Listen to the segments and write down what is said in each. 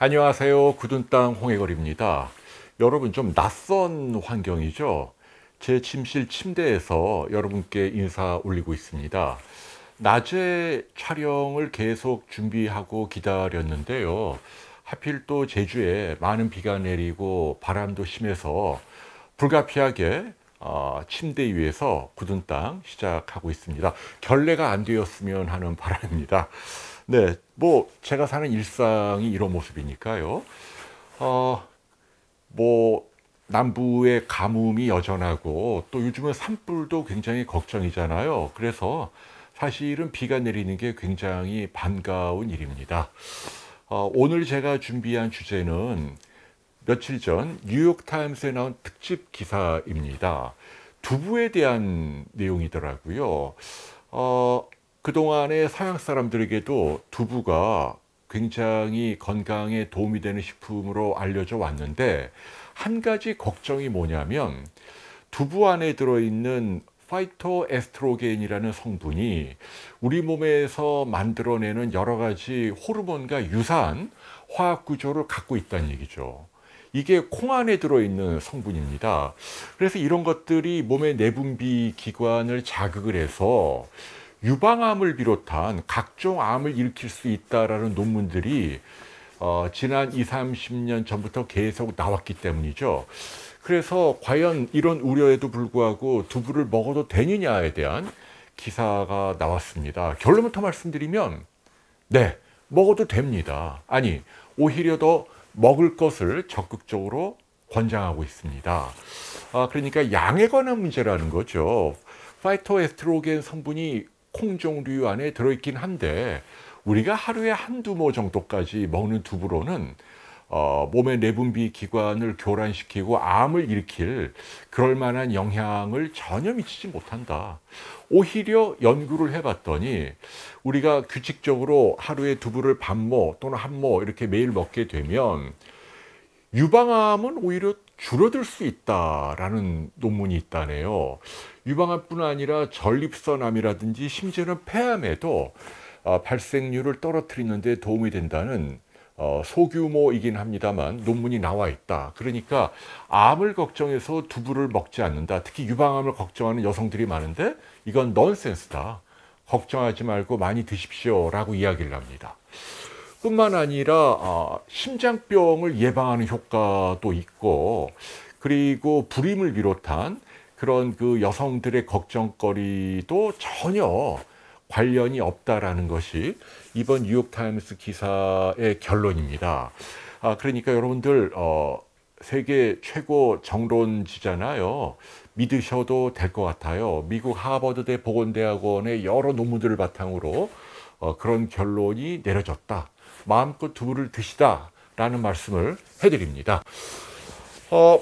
안녕하세요. 굳은 땅 홍해걸입니다. 여러분 좀 낯선 환경이죠. 제 침실 침대에서 여러분께 인사 올리고 있습니다. 낮에 촬영을 계속 준비하고 기다렸는데요. 하필 또 제주에 많은 비가 내리고 바람도 심해서 불가피하게 어, 침대 위에서 굳은 땅 시작하고 있습니다. 결례가 안 되었으면 하는 바람입니다. 네, 뭐 제가 사는 일상이 이런 모습이니까요. 어, 뭐 남부의 가뭄이 여전하고 또 요즘은 산불도 굉장히 걱정이잖아요. 그래서 사실은 비가 내리는 게 굉장히 반가운 일입니다. 어, 오늘 제가 준비한 주제는 며칠 전 뉴욕타임스에 나온 특집 기사입니다. 두부에 대한 내용이더라고요. 어, 그동안의 서양 사람들에게도 두부가 굉장히 건강에 도움이 되는 식품으로 알려져 왔는데 한 가지 걱정이 뭐냐면 두부 안에 들어있는 파이토에스트로겐이라는 성분이 우리 몸에서 만들어내는 여러 가지 호르몬과 유사한 화학 구조를 갖고 있다는 얘기죠. 이게 콩 안에 들어있는 성분입니다. 그래서 이런 것들이 몸의 내분비 기관을 자극을 해서 유방암을 비롯한 각종 암을 일으킬 수 있다라는 논문들이 어, 지난 20, 30년 전부터 계속 나왔기 때문이죠. 그래서 과연 이런 우려에도 불구하고 두부를 먹어도 되느냐에 대한 기사가 나왔습니다. 결론부터 말씀드리면 네, 먹어도 됩니다. 아니, 오히려 더 먹을 것을 적극적으로 권장하고 있습니다. 아, 그러니까 양에 관한 문제라는 거죠. 파이토에스트로겐 성분이 콩종류 안에 들어있긴 한데 우리가 하루에 한두 모 정도까지 먹는 두부로는 어, 몸의 내분비 기관을 교란시키고 암을 일으킬 그럴 만한 영향을 전혀 미치지 못한다. 오히려 연구를 해봤더니 우리가 규칙적으로 하루에 두부를 반모 또는 한모 이렇게 매일 먹게 되면 유방암은 오히려 줄어들 수 있다라는 논문이 있다네요. 유방암뿐 아니라 전립선암이라든지 심지어는 폐암에도 어, 발생률을 떨어뜨리는데 도움이 된다는 어, 소규모이긴 합니다만 논문이 나와 있다. 그러니까 암을 걱정해서 두부를 먹지 않는다. 특히 유방암을 걱정하는 여성들이 많은데 이건 넌센스다. 걱정하지 말고 많이 드십시오라고 이야기를 합니다. 뿐만 아니라 아, 심장병을 예방하는 효과도 있고 그리고 불임을 비롯한 그런 그 여성들의 걱정거리도 전혀 관련이 없다라는 것이 이번 뉴욕타임스 기사의 결론입니다. 아, 그러니까 여러분들, 어, 세계 최고 정론지잖아요. 믿으셔도 될 것 같아요. 미국 하버드대 보건대학원의 여러 논문들을 바탕으로 어, 그런 결론이 내려졌다. 마음껏 두부를 드시다라는 말씀을 해드립니다. 어,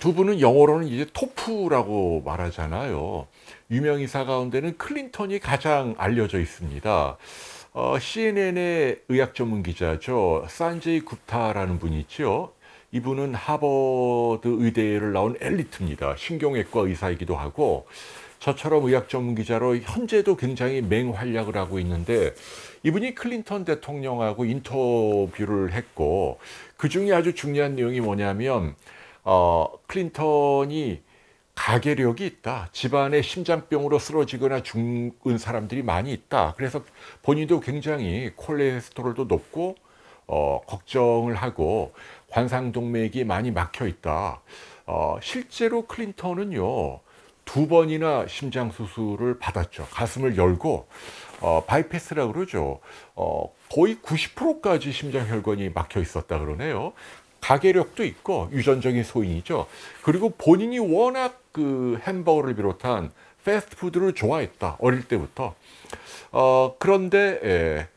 두부는 영어로는 이제 토프라고 말하잖아요. 유명이사 가운데는 클린턴이 가장 알려져 있습니다. 어, CNN의 의학 전문 기자죠. 산제이 굽타라는 분이 있죠. 이분은 하버드 의대를 나온 엘리트입니다. 신경외과 의사이기도 하고 저처럼 의학 전문 기자로 현재도 굉장히 맹활약을 하고 있는데 이분이 클린턴 대통령하고 인터뷰를 했고 그 중에 아주 중요한 내용이 뭐냐면 어, 클린턴이 가계력이 있다. 집안에 심장병으로 쓰러지거나 죽은 사람들이 많이 있다. 그래서 본인도 굉장히 콜레스테롤도 높고 어, 걱정을 하고 관상동맥이 많이 막혀 있다. 어, 실제로 클린턴은요. 두 번이나 심장 수술을 받았죠. 가슴을 열고 어, 바이패스라고 그러죠. 어, 거의 90%까지 심장 혈관이 막혀 있었다 그러네요. 가계력도 있고 유전적인 소인이죠. 그리고 본인이 워낙 그 햄버거를 비롯한 패스트푸드를 좋아했다. 어릴 때부터. 어, 그런데 예,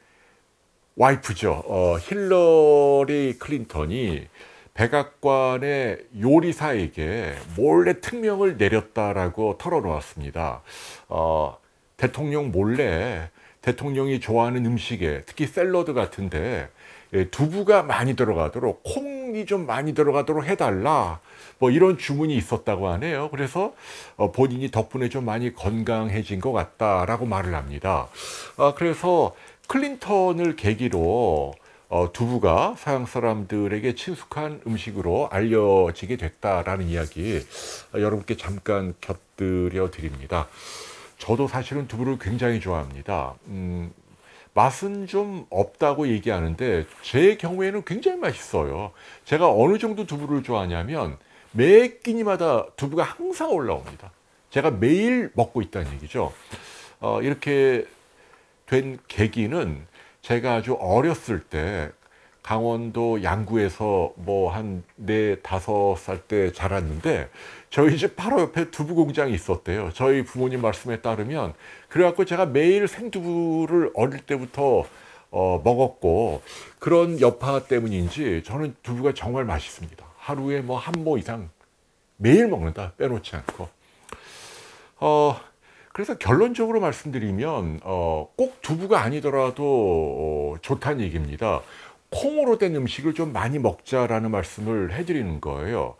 와이프죠. 어, 힐러리 클린턴이 백악관의 요리사에게 몰래 특명을 내렸다라고 털어놓았습니다. 어, 대통령 몰래 대통령이 좋아하는 음식에 특히 샐러드 같은데 예, 두부가 많이 들어가도록 콩이 좀 많이 들어가도록 해달라 뭐 이런 주문이 있었다고 하네요 그래서 어, 본인이 덕분에 좀 많이 건강해진 것 같다라고 말을 합니다 아, 그래서 클린턴을 계기로 어, 두부가 서양 사람들에게 친숙한 음식으로 알려지게 됐다라는 이야기 어, 여러분께 잠깐 곁들여 드립니다. 저도 사실은 두부를 굉장히 좋아합니다. 음, 맛은 좀 없다고 얘기하는데 제 경우에는 굉장히 맛있어요. 제가 어느 정도 두부를 좋아하냐면 매 끼니마다 두부가 항상 올라옵니다. 제가 매일 먹고 있다는 얘기죠. 어, 이렇게 된 계기는 제가 아주 어렸을 때 강원도 양구에서 뭐 한 네 다섯 살 때 자랐는데 저희 집 바로 옆에 두부 공장이 있었대요. 저희 부모님 말씀에 따르면 그래갖고 제가 매일 생두부를 어릴 때부터 어, 먹었고 그런 여파 때문인지 저는 두부가 정말 맛있습니다. 하루에 뭐 한 모 이상 매일 먹는다 빼놓지 않고. 어, 그래서 결론적으로 말씀드리면 어, 꼭 두부가 아니더라도 어, 좋다는 얘기입니다. 콩으로 된 음식을 좀 많이 먹자라는 말씀을 해드리는 거예요.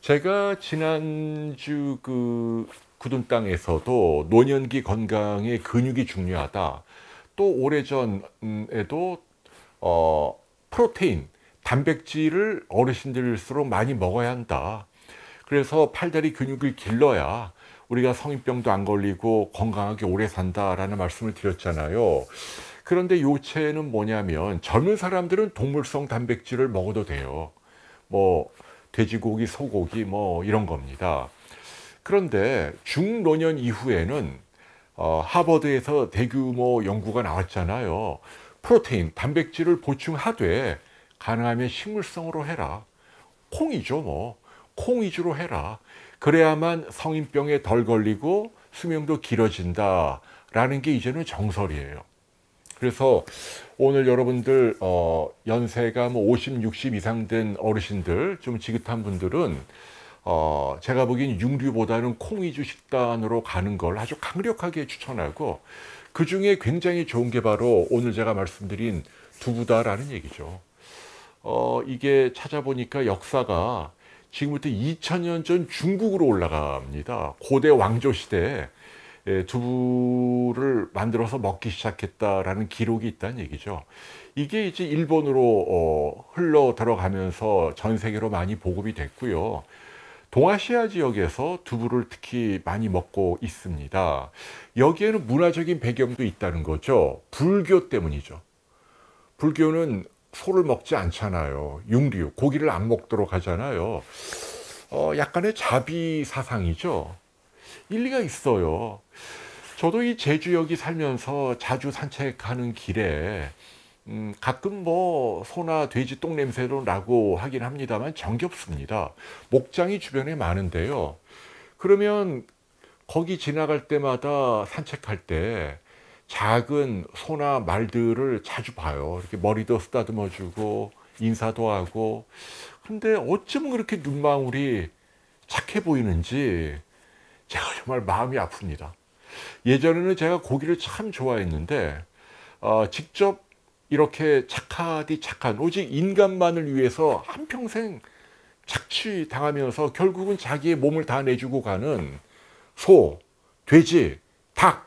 제가 지난주 그 굳은 땅에서도 노년기 건강에 근육이 중요하다. 또 오래전에도 어, 프로테인, 단백질을 어르신들일수록 많이 먹어야 한다. 그래서 팔다리 근육을 길러야 우리가 성인병도 안 걸리고 건강하게 오래 산다라는 말씀을 드렸잖아요. 그런데 요체는 뭐냐면 젊은 사람들은 동물성 단백질을 먹어도 돼요. 뭐 돼지고기, 소고기 뭐 이런 겁니다. 그런데 중노년 이후에는 어, 하버드에서 대규모 연구가 나왔잖아요. 프로테인, 단백질을 보충하되 가능하면 식물성으로 해라. 콩이죠, 뭐. 콩 위주로 해라. 그래야만 성인병에 덜 걸리고 수명도 길어진다라는 게 이제는 정설이에요. 그래서 오늘 여러분들 어, 연세가 뭐 50, 60 이상 된 어르신들 좀 지긋한 분들은 어, 제가 보기엔 육류보다는 콩 위주 식단으로 가는 걸 아주 강력하게 추천하고 그 중에 굉장히 좋은 게 바로 오늘 제가 말씀드린 두부다라는 얘기죠. 어, 이게 찾아보니까 역사가 지금부터 2000년 전 중국으로 올라갑니다. 고대 왕조 시대에 예, 두부를 만들어서 먹기 시작했다라는 기록이 있다는 얘기죠. 이게 이제 일본으로 어, 흘러 들어가면서 전 세계로 많이 보급이 됐고요. 동아시아 지역에서 두부를 특히 많이 먹고 있습니다. 여기에는 문화적인 배경도 있다는 거죠. 불교 때문이죠. 불교는 소를 먹지 않잖아요. 육류, 고기를 안 먹도록 하잖아요. 어, 약간의 자비 사상이죠. 일리가 있어요. 저도 이 제주역이 살면서 자주 산책하는 길에 음, 가끔 뭐 소나 돼지 똥 냄새로 나고 하긴 합니다만 정겹습니다. 목장이 주변에 많은데요. 그러면 거기 지나갈 때마다 산책할 때 작은 소나 말들을 자주 봐요. 이렇게 머리도 쓰다듬어 주고 인사도 하고 근데 어쩜 그렇게 눈망울이 착해 보이는지 제가 정말 마음이 아픕니다. 예전에는 제가 고기를 참 좋아했는데 어, 직접 이렇게 착하디 착한 오직 인간만을 위해서 한평생 착취 당하면서 결국은 자기의 몸을 다 내주고 가는 소, 돼지, 닭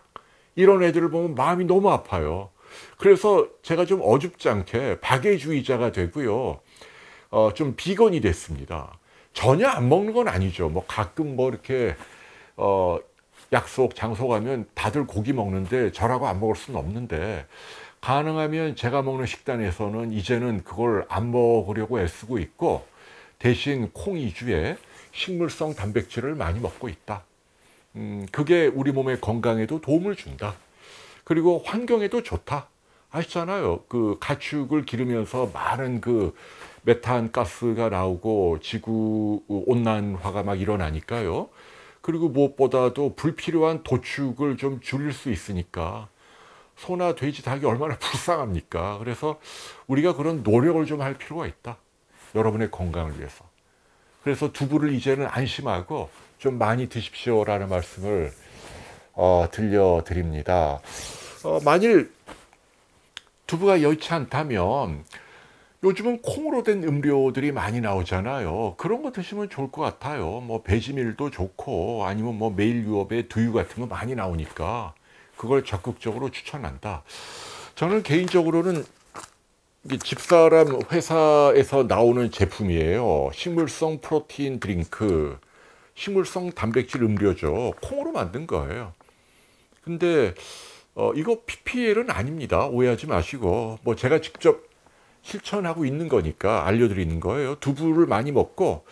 이런 애들을 보면 마음이 너무 아파요. 그래서 제가 좀 어줍지 않게 박애주의자가 되고요. 어, 좀 비건이 됐습니다. 전혀 안 먹는 건 아니죠. 뭐 가끔 뭐 이렇게 어, 약속 장소 가면 다들 고기 먹는데 저라고 안 먹을 수는 없는데 가능하면 제가 먹는 식단에서는 이제는 그걸 안 먹으려고 애쓰고 있고 대신 콩 위주의 식물성 단백질을 많이 먹고 있다. 음, 그게 우리 몸의 건강에도 도움을 준다. 그리고 환경에도 좋다. 아시잖아요. 그 가축을 기르면서 많은 그 메탄 가스가 나오고 지구 온난화가 막 일어나니까요. 그리고 무엇보다도 불필요한 도축을 좀 줄일 수 있으니까 소나 돼지 닭이 얼마나 불쌍합니까? 그래서 우리가 그런 노력을 좀 할 필요가 있다. 여러분의 건강을 위해서. 그래서 두부를 이제는 안심하고 좀 많이 드십시오라는 말씀을 어, 들려드립니다. 어, 만일 두부가 여의치 않다면 요즘은 콩으로 된 음료들이 많이 나오잖아요. 그런 거 드시면 좋을 것 같아요. 뭐 배지밀도 좋고 아니면 뭐 매일 유업에 두유 같은 거 많이 나오니까 그걸 적극적으로 추천한다. 저는 개인적으로는 집사람 회사에서 나오는 제품이에요. 식물성 프로틴 드링크. 식물성 단백질 음료죠. 콩으로 만든 거예요. 근데 어, 이거 PPL은 아닙니다. 오해하지 마시고 뭐 제가 직접 실천하고 있는 거니까 알려드리는 거예요. 두부를 많이 먹고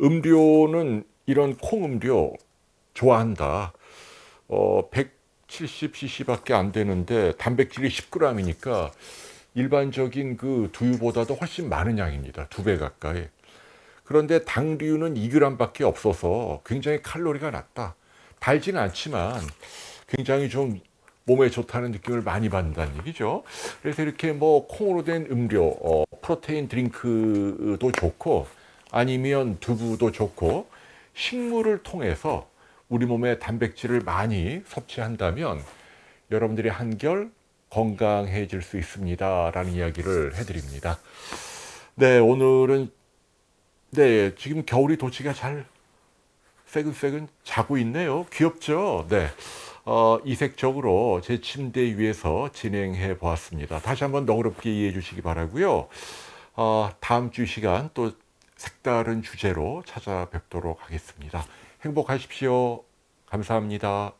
음료는 이런 콩 음료 좋아한다. 어, 170cc밖에 안 되는데 단백질이 10g이니까 일반적인 그 두유보다도 훨씬 많은 양입니다. 두 배 가까이. 그런데 당류는 2g밖에 없어서 굉장히 칼로리가 낮다. 달지 않지만 굉장히 좀 몸에 좋다는 느낌을 많이 받는다는 얘기죠. 그래서 이렇게 뭐 콩으로 된 음료, 어, 프로테인 드링크도 좋고 아니면 두부도 좋고 식물을 통해서 우리 몸에 단백질을 많이 섭취한다면 여러분들이 한결 건강해질 수 있습니다라는 이야기를 해드립니다. 네, 오늘은 네, 예. 지금 겨울이 도치가 잘 새근새근 자고 있네요. 귀엽죠? 네. 어, 이색적으로 제 침대 위에서 진행해 보았습니다. 다시 한번 너그럽게 이해해 주시기 바라고요. 어, 다음 주 시간 또 색다른 주제로 찾아뵙도록 하겠습니다. 행복하십시오. 감사합니다.